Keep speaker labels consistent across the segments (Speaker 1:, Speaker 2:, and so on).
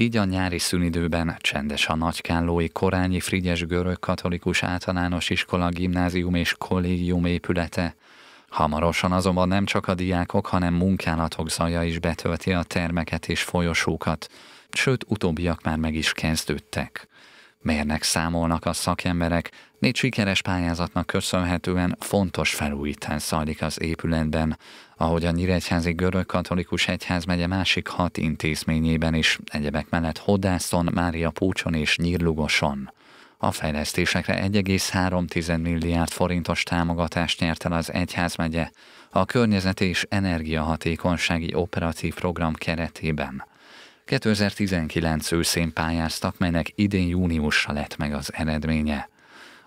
Speaker 1: Így a nyári szünidőben csendes a nagykállói korányi Frigyes görög katolikus általános iskola, gimnázium és kollégium épülete. Hamarosan azonban nem csak a diákok, hanem munkálatok zaja is betölti a termeket és folyosókat, sőt utóbbiak már meg is kezdődtek mérnek számolnak a szakemberek, négy sikeres pályázatnak köszönhetően fontos felújítás zajlik az épületben, ahogy a Nyíregyházi Görög Katolikus egyház megye másik hat intézményében is, egyebek mellett Hodászon, Mária Púcson és Nyírlugoson. A fejlesztésekre 1,3 milliárd forintos támogatást nyert el az Egyházmegye a környezet és energiahatékonysági operatív program keretében. 2019 őszén pályáztak, melynek idén júniusra lett meg az eredménye.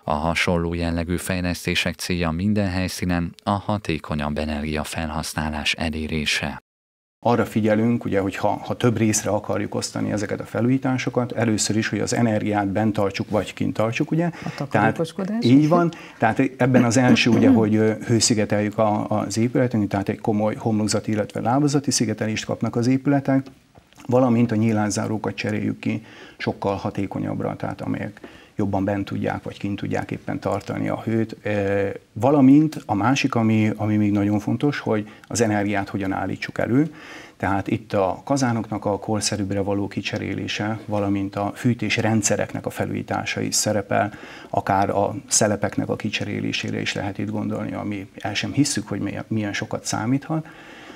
Speaker 1: A hasonló jellegű fejlesztések célja minden helyszínen a hatékonyabb energia felhasználás elérése.
Speaker 2: Arra figyelünk, ugye, hogy ha, ha több részre akarjuk osztani ezeket a felújításokat, először is, hogy az energiát bent tartsuk, vagy kint tartsuk, ugye? A tehát, Így van. Tehát ebben az első, ugye, hogy hőszigeteljük a, az épületen, tehát egy komoly homlokzati, illetve lábazati szigetelést kapnak az épületek, valamint a nyilánzárókat cseréljük ki sokkal hatékonyabbra, tehát amelyek jobban bent tudják, vagy kint tudják éppen tartani a hőt. E, valamint a másik, ami, ami még nagyon fontos, hogy az energiát hogyan állítsuk elő. Tehát itt a kazánoknak a korszerűbbre való kicserélése, valamint a fűtés rendszereknek a felújítása is szerepel, akár a szelepeknek a kicserélésére is lehet itt gondolni, ami el sem hisszük, hogy milyen sokat számíthat.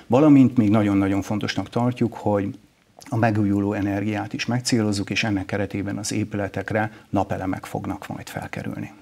Speaker 2: Valamint még nagyon-nagyon fontosnak tartjuk, hogy a megújuló energiát is megcélozzuk, és ennek keretében az épületekre napelemek fognak majd felkerülni.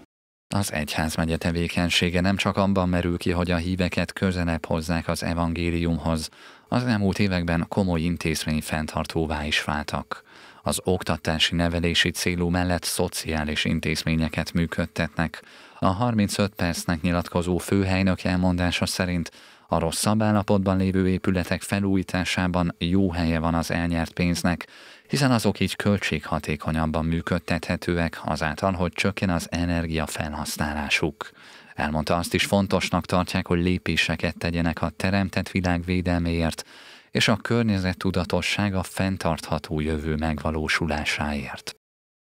Speaker 1: Az egyházmegye tevékenysége nem csak abban merül ki, hogy a híveket közelebb hozzák az evangéliumhoz, az elmúlt években komoly intézmény fenntartóvá is váltak. Az oktatási nevelési célú mellett szociális intézményeket működtetnek. A 35 percnek nyilatkozó főhelynök elmondása szerint a rosszabb állapotban lévő épületek felújításában jó helye van az elnyert pénznek, hiszen azok így költséghatékonyabban működtethetőek azáltal, hogy csökken az energia felhasználásuk. Elmondta azt is fontosnak tartják, hogy lépéseket tegyenek a teremtett világ védelméért, és a környezet tudatosság a fenntartható jövő megvalósulásáért.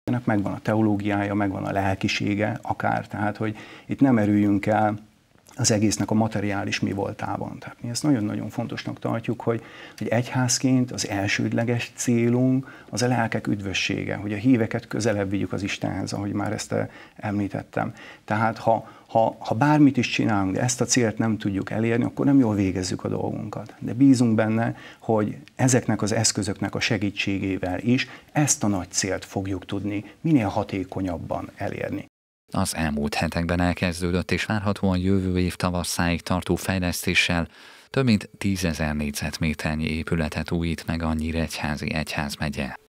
Speaker 2: Ennek megvan a teológiája, megvan a lelkisége, akár, tehát hogy itt nem erüljünk el az egésznek a materiális mi voltában. Tehát mi ezt nagyon-nagyon fontosnak tartjuk, hogy, hogy egyházként az elsődleges célunk az a lelkek üdvössége, hogy a híveket közelebb vigyük az Istenhez, ahogy már ezt említettem. Tehát ha, ha, ha bármit is csinálunk, de ezt a célt nem tudjuk elérni, akkor nem jól végezzük a dolgunkat. De bízunk benne, hogy ezeknek az eszközöknek a segítségével is ezt a nagy célt fogjuk tudni minél hatékonyabban elérni.
Speaker 1: Az elmúlt hetekben elkezdődött és várhatóan jövő év tavaszáig tartó fejlesztéssel több mint 10.000 négyzetméternyi épületet újít meg a Nyíregyházi Egyházmegye.